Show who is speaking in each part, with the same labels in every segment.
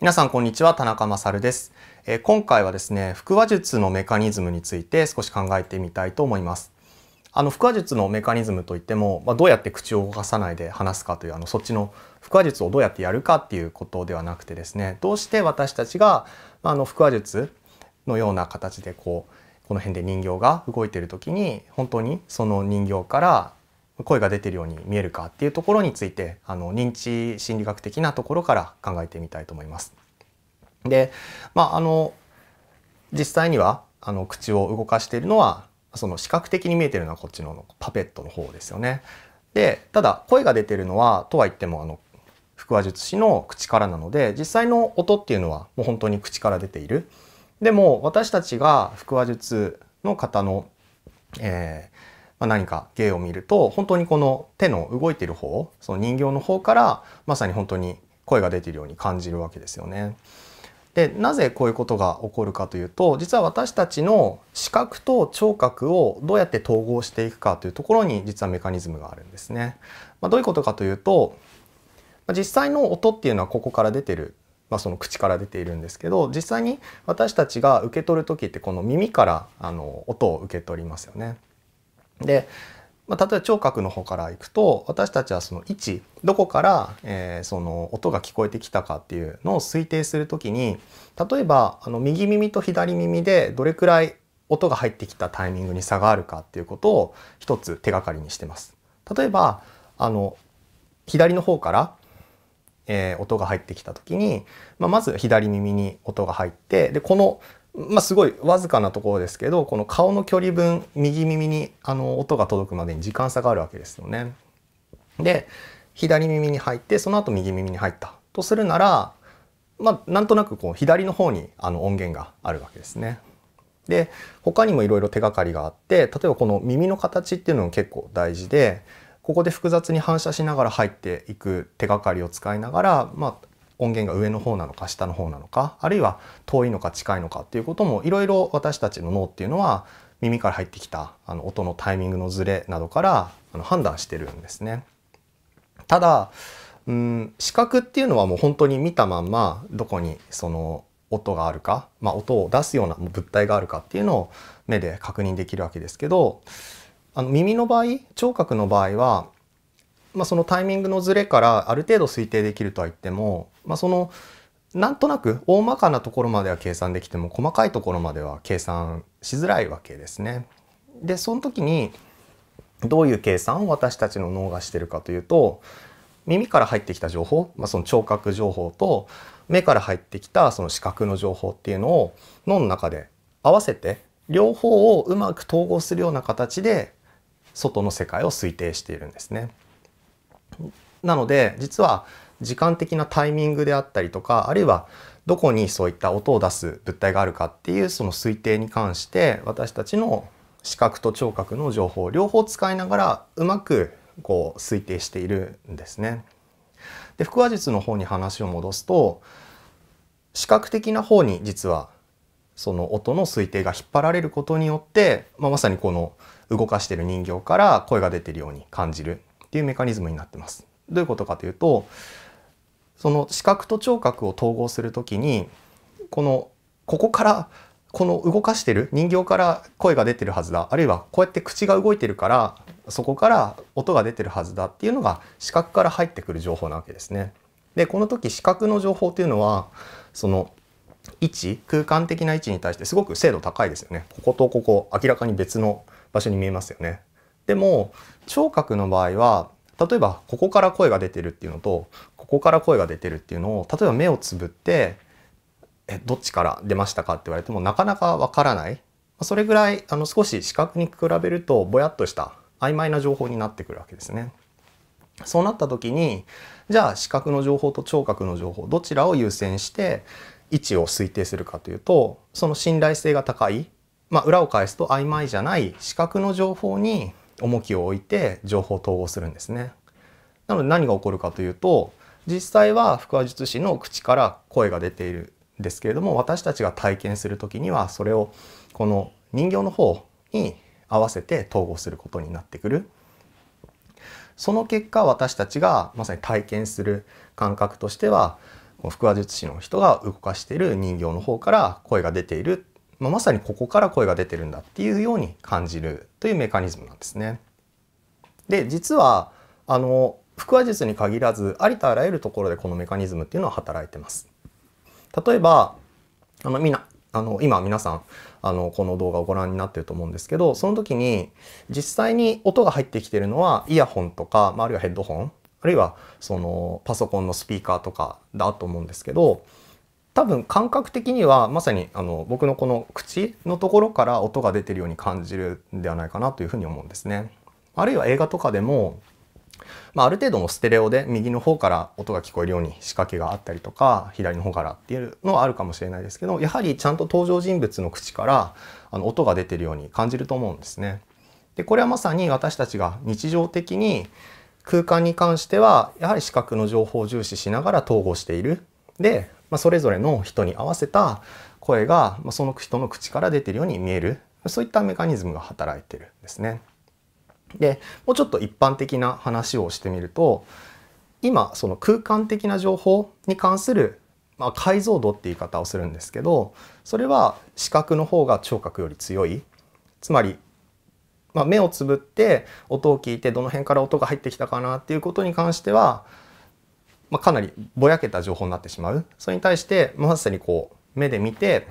Speaker 1: 皆さんこんにちは田中勝です、えー、今回はですね腹話術のメカニズムについて少し考えてみたいと思いますあの腹話術のメカニズムといっても、まあ、どうやって口を動かさないで話すかというあのそっちの腹話術をどうやってやるかっていうことではなくてですねどうして私たちがまあの腹話術のような形でこうこの辺で人形が動いてる時に本当にその人形から声が出ているように見えるかっていうところについてあの認知心理学的なところから考えてみたいと思います。で、まあ、あの実際にはあの口を動かしているのはその視覚的に見えているのはこっちのパペットの方ですよね。でただ声が出ているのはとは言ってもあの腹話術師の口からなので実際の音っていうのはもう本当に口から出ている。でも私たちが腹話術の方の、えーま何か芸を見ると本当にこの手の動いてる方その人形の方からまさに本当に声が出ているように感じるわけですよね。でなぜこういうことが起こるかというと実は私たちの視覚と聴覚をどうやって統合していくかというところに実はメカニズムがあるんですね。まあ、どういうことかというと実際の音っていうのはここから出てる、まあ、その口から出ているんですけど実際に私たちが受け取る時ってこの耳からあの音を受け取りますよね。で、まあ、例えば聴覚の方からいくと私たちはその位置どこから、えー、その音が聞こえてきたかっていうのを推定する時に例えばあの右耳と左耳でどれくらい音が入ってきたタイミングに差があるかっていうことを一つ手がかりにしてます。例えばあの左の方からえー、音が入ってきた時に、まあ、まず左耳に音が入ってでこのまあ、すごいわずかなところですけどこの顔の距離分右耳にあの音が届くまでに時間差があるわけですよね。で左耳に入ってその後右耳に入ったとするなら、まあ、なんとなくこう左の方にあの音源があるわけですね。で他にもいろいろ手がかりがあって例えばこの耳の形っていうのも結構大事でここで複雑に反射しながら入っていく手がかりを使いながら、まあ、音源が上の方なのか下の方なのかあるいは遠いのか近いのかっていうこともいろいろ私たちの脳っていうのは耳から入ってきたあの音のタイミングのズレなどからあの判断してるんですね。ただうん視覚っていうのはもう本当に見たまんまどこにその音があるか、まあ、音を出すような物体があるかっていうのを目で確認できるわけですけどあの耳の場合聴覚の場合はまあ、そのタイミングのずれからある程度推定できるとは言っても、まあ、そのなんとなく大まかなところまでは計算できても細かいところまでは計算しづらいわけですね。でその時にどういう計算を私たちの脳がしてるかというと耳から入ってきた情報、まあ、その聴覚情報と目から入ってきたその視覚の情報っていうのを脳の中で合わせて両方をうまく統合するような形で外の世界を推定しているんですね。なので実は時間的なタイミングであったりとかあるいはどこにそういった音を出す物体があるかっていうその推定に関して私たちの視覚と聴覚の情報両方使いながらうまくこう推定しているんですね。で腹話術の方に話を戻すと視覚的な方に実はその音の推定が引っ張られることによって、まあ、まさにこの動かしてる人形から声が出てるように感じるっていうメカニズムになってます。どういうことかというとその視覚と聴覚を統合する時にこのここからこの動かしてる人形から声が出てるはずだあるいはこうやって口が動いてるからそこから音が出てるはずだっていうのが視覚から入ってくる情報なわけですね。でこの時視覚の情報っていうのはその位置空間的な位置に対してすごく精度高いですよね。こことここ明らかに別の場所に見えますよね。でも聴覚の場合は例えばここから声が出てるっていうのとここから声が出てるっていうのを例えば目をつぶって「えどっちから出ましたか?」って言われてもなかなかわからないそれぐらいあの少し視覚に比べるとぼやっとした曖昧な情報になってくるわけですね。そうなった時にじゃあ視覚の情報と聴覚の情報どちらを優先して位置を推定するかというとその信頼性が高い、まあ、裏を返すと曖昧じゃない視覚の情報に重きを置いて情報統合するんですね。なので何が起こるかというと実際は腹話術師の口から声が出ているんですけれども私たちが体験する時にはそれをこの人形の方に合わせて統合することになってくる。その結果私たちがまさに体験する感覚としては腹話術師の人が動かしている人形の方から声が出ているまあ、まさにここから声が出てるんだっていうように感じるというメカニズムなんですね。で実はあの腹話術に限らずありとあらゆるところでこのメカニズムっていうのは働いてます。例えばあのみんなあの今皆さんあのこの動画をご覧になってると思うんですけどその時に実際に音が入ってきてるのはイヤホンとか、まあ、あるいはヘッドホンあるいはそのパソコンのスピーカーとかだと思うんですけど多分感覚的にはまさにあの僕のこの口のところから音が出てるように感じるんではないかなというふうに思うんですね。あるいは映画とかでも、まあ、ある程度のステレオで右の方から音が聞こえるように仕掛けがあったりとか左の方からっていうのはあるかもしれないですけどやはりちゃんと登場人物の口からあの音が出てるように感じると思うんですね。でこれはまさに私たちが日常的に空間に関してはやはり視覚の情報を重視しながら統合しているでまあ、それぞれの人に合わせた声が、まあ、その人の口から出てるように見える、そういったメカニズムが働いてるんですね。で、もうちょっと一般的な話をしてみると、今、その空間的な情報に関するまあ、解像度って言い方をするんですけどそれは視覚の方が聴覚より強いつまり、まあ、目をつぶって音を聞いてどの辺から音が入ってきたかなっていうことに関してはまあ、かなりぼやけた情報になってしまう。それに対して、まさにこう、目で見て、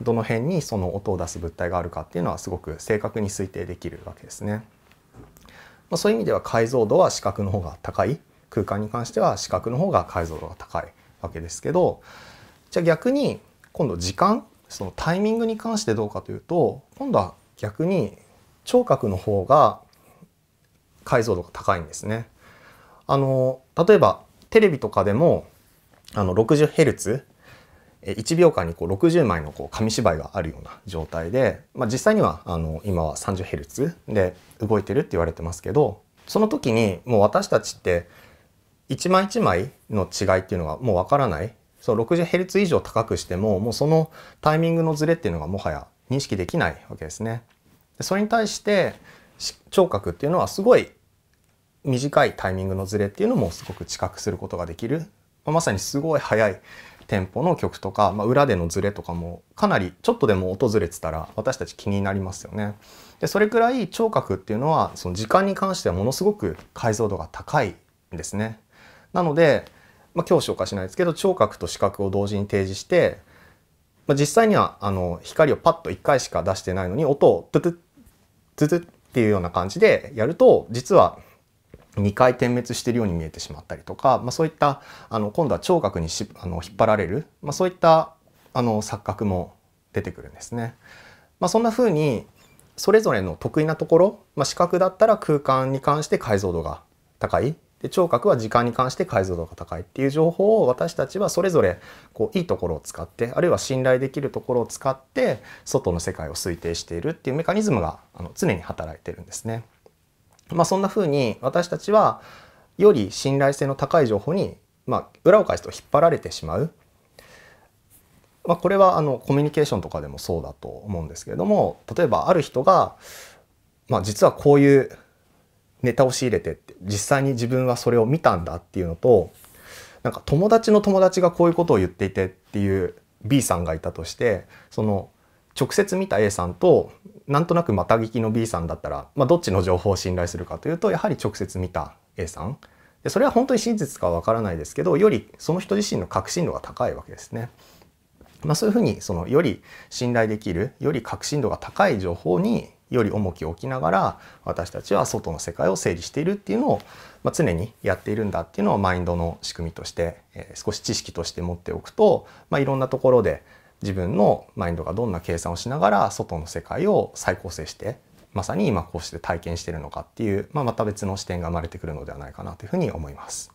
Speaker 1: どの辺にその音を出す物体があるかっていうのはすごく正確に推定できるわけですね。まあ、そういう意味では解像度は視覚の方が高い空間に関しては視覚の方が解像度が高いわけですけどじゃあ逆に今度時間そのタイミングに関してどうかというと今度は逆に聴覚の方が解像度が高いんですね。あの例えばテレビとかでも、あの、60Hz、1秒間にこう60枚のこう紙芝居があるような状態で、まあ、実際にはあの今は 30Hz で動いてるって言われてますけどその時にもう私たちって一枚一枚の違いっていうのはもうわからないそう 60Hz 以上高くしてももうそのタイミングのズレっていうのがもはや認識できないわけですね。それに対して聴覚っていうのはすごい短いタイミングのズレっていうのもすごく知覚することができる、まあ、まさにすごい速いテンポの曲とか、まあ、裏でのズレとかもかなりちょっとでも音ずれてたら私たち気になりますよね。でそれくらい聴覚っていうのはその時間に関してはものすごく解像度が高いんですね。なので、まあ、今日紹介しないですけど聴覚と視覚を同時に提示して、まあ、実際にはあの光をパッと1回しか出してないのに音をトゥトゥトゥトゥっていうような感じでやると実は2回点滅しているように見えてしまったりとか、まあ、そういったあの今度は聴覚にしあの引っ張られる、まあ、そういったあの錯覚も出てくるんですね。まあ、そんな風にそれぞれの得意なところ、まあ、視覚だったら空間に関して解像度が高いで聴覚は時間に関して解像度が高いっていう情報を私たちはそれぞれこういいところを使ってあるいは信頼できるところを使って外の世界を推定しているっていうメカニズムがあの常に働いてるんですね。まあ、そんな風に私たちはより信頼性の高い情報に、まあ、裏を返すと引っ張られてしまう。まあ、これはあのコミュニケーションとかでもそうだと思うんですけれども例えばある人が、まあ、実はこういうネタを仕入れてって実際に自分はそれを見たんだっていうのとなんか友達の友達がこういうことを言っていてっていう B さんがいたとしてその直接見た A さんとなんとなくまた聞きの B さんだったら、まあ、どっちの情報を信頼するかというとやはり直接見た A さんでそれは本当に真実かわからないですけどよりその人自身の確信度が高いわけですね。まあ、そういうふうにそのより信頼できるより確信度が高い情報により重きを置きながら私たちは外の世界を整理しているっていうのを、まあ、常にやっているんだっていうのをマインドの仕組みとして、えー、少し知識として持っておくと、まあ、いろんなところで自分のマインドがどんな計算をしながら外の世界を再構成してまさに今こうして体験してるのかっていう、まあ、また別の視点が生まれてくるのではないかなというふうに思います。